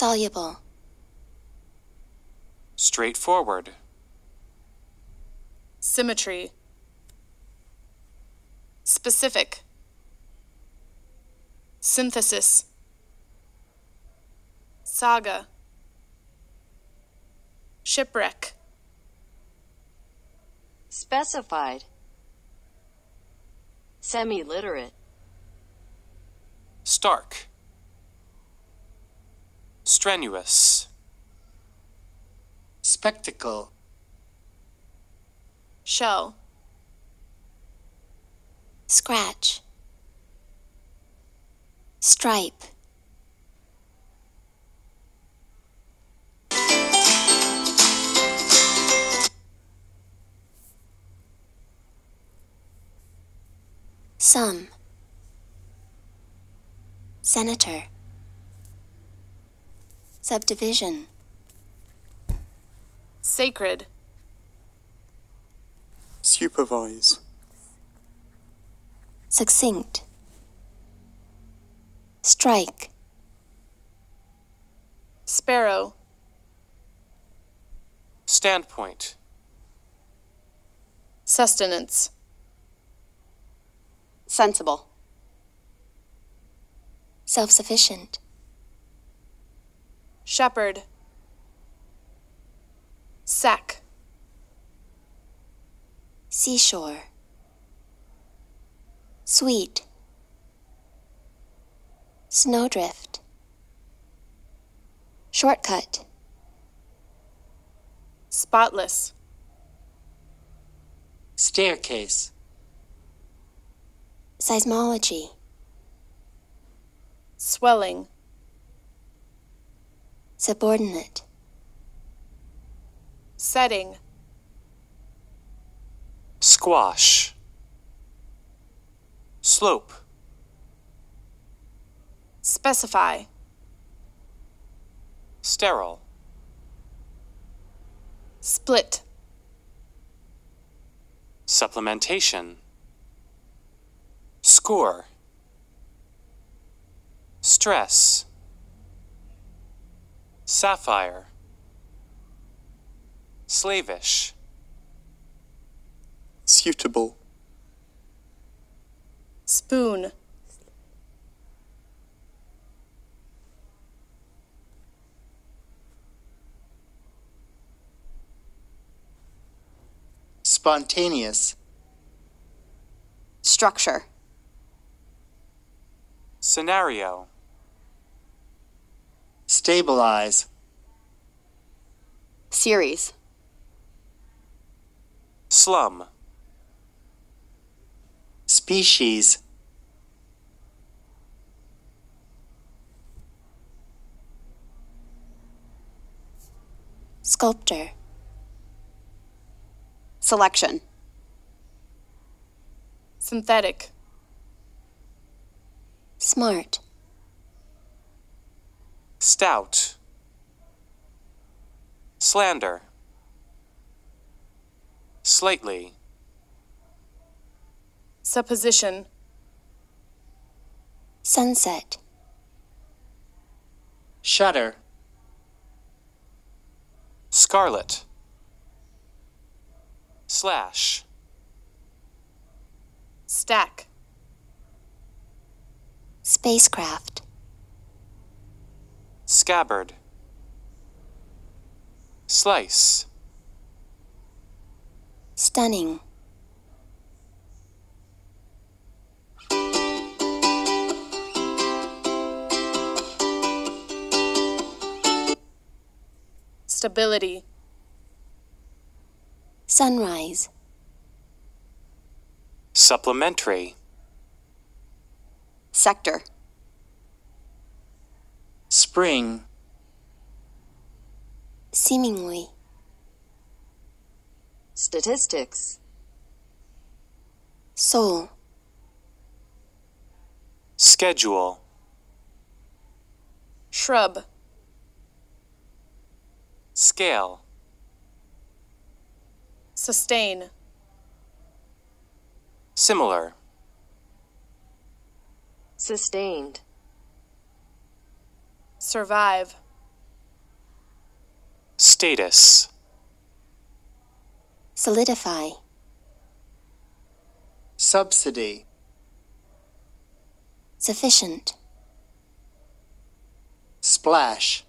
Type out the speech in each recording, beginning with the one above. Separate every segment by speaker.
Speaker 1: Soluble.
Speaker 2: Straightforward.
Speaker 1: Symmetry. Specific. Synthesis. Saga. Shipwreck. Specified. Semi literate.
Speaker 2: Stark strenuous spectacle show
Speaker 1: scratch stripe some senator Subdivision. Sacred.
Speaker 2: Supervise.
Speaker 1: Succinct. Strike.
Speaker 2: Sparrow. Standpoint. Sustenance.
Speaker 1: Sensible. Self sufficient shepherd, sack, seashore, sweet, snowdrift, shortcut,
Speaker 2: spotless,
Speaker 1: staircase, seismology, swelling. Subordinate. Setting.
Speaker 2: Squash. Slope. Specify. Sterile. Split. Supplementation. Score. Stress sapphire, slavish, suitable,
Speaker 1: spoon,
Speaker 2: spontaneous, structure, scenario. Stabilize. Series. Slum. Species.
Speaker 1: Sculptor. Selection. Synthetic.
Speaker 2: Smart stout, slander, slightly, supposition,
Speaker 1: sunset,
Speaker 2: shutter, scarlet, slash, stack, spacecraft. Scabbard. Slice. Stunning.
Speaker 1: Stability. Sunrise.
Speaker 2: Supplementary. Sector. Spring.
Speaker 1: Seemingly. Statistics. Soul.
Speaker 2: Schedule. Shrub. Scale.
Speaker 1: Sustain.
Speaker 2: Similar.
Speaker 1: Sustained. Survive.
Speaker 2: Status.
Speaker 1: Solidify.
Speaker 2: Subsidy.
Speaker 1: Sufficient. Splash.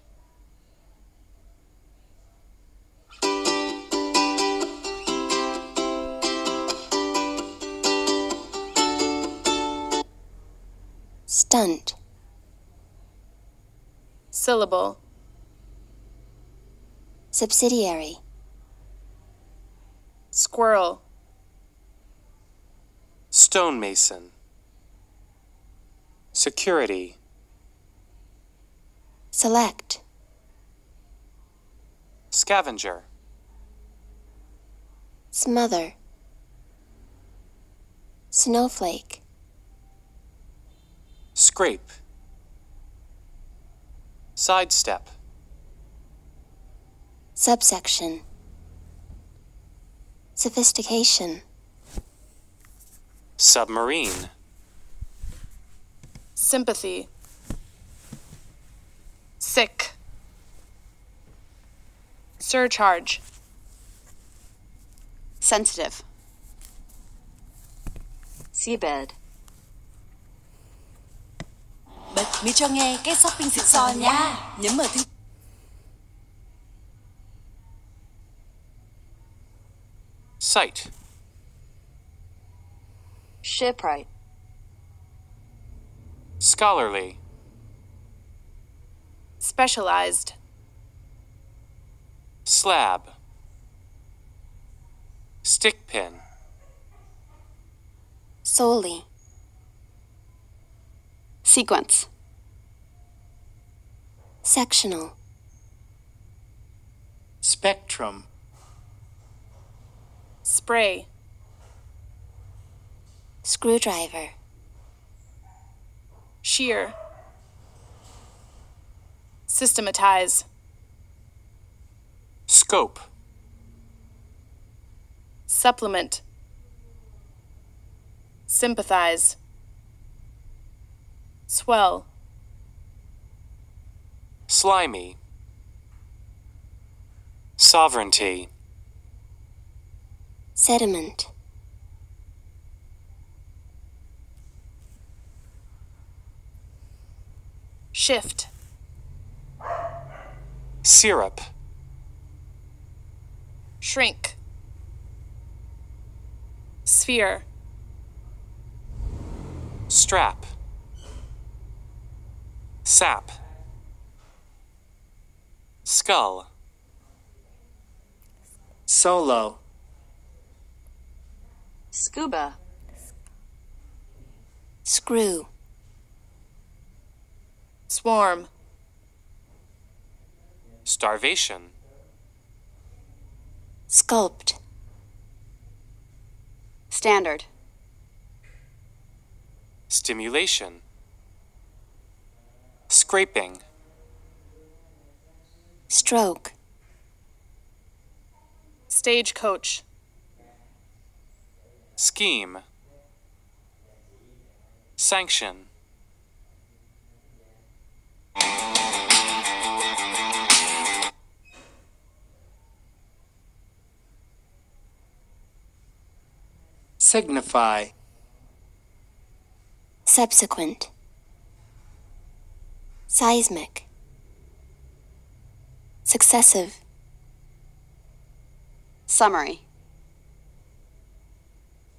Speaker 1: Stunt.
Speaker 2: Syllable.
Speaker 1: Subsidiary.
Speaker 2: Squirrel. Stonemason. Security.
Speaker 1: Select.
Speaker 2: Scavenger.
Speaker 1: Smother. Snowflake.
Speaker 2: Scrape. Sidestep.
Speaker 1: Subsection. Sophistication.
Speaker 2: Submarine. Sympathy. Sick. Surcharge.
Speaker 1: Sensitive. Seabed. Mí cho nghe cái shopping xịn sò nha
Speaker 2: Nhấn mở thứ Site
Speaker 1: Shipwright
Speaker 2: Scholarly Specialized Slab Stick pin Solely
Speaker 1: Sequence Sectional. Spectrum. Spray. Screwdriver.
Speaker 2: Shear. Systematize. Scope. Supplement. Sympathize. Swell. Slimy. Sovereignty.
Speaker 1: Sediment. Shift. Syrup. Shrink.
Speaker 2: Sphere. Strap. Sap. Skull. Solo.
Speaker 1: Scuba. Screw. Swarm.
Speaker 2: Starvation. Sculpt. Standard. Stimulation. Scraping. Stroke. Stagecoach. Scheme. Sanction. Signify.
Speaker 1: Subsequent. Seismic. Successive. Summary.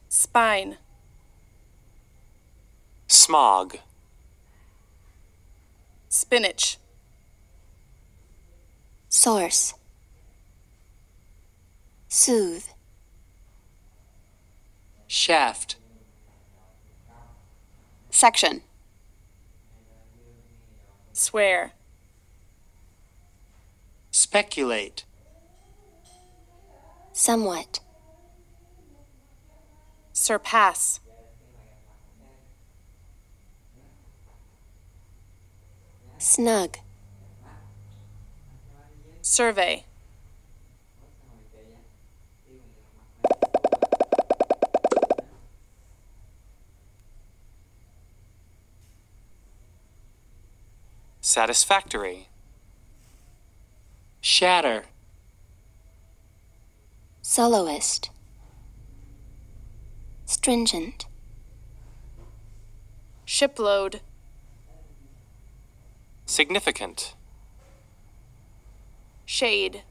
Speaker 1: Spine.
Speaker 2: Smog.
Speaker 1: Spinach. Source. Soothe.
Speaker 2: Shaft.
Speaker 1: Section. Swear.
Speaker 2: Speculate.
Speaker 1: Somewhat. Surpass. Snug.
Speaker 2: Survey. Satisfactory. Shatter.
Speaker 1: Soloist. Stringent. Shipload.
Speaker 2: Significant. Shade.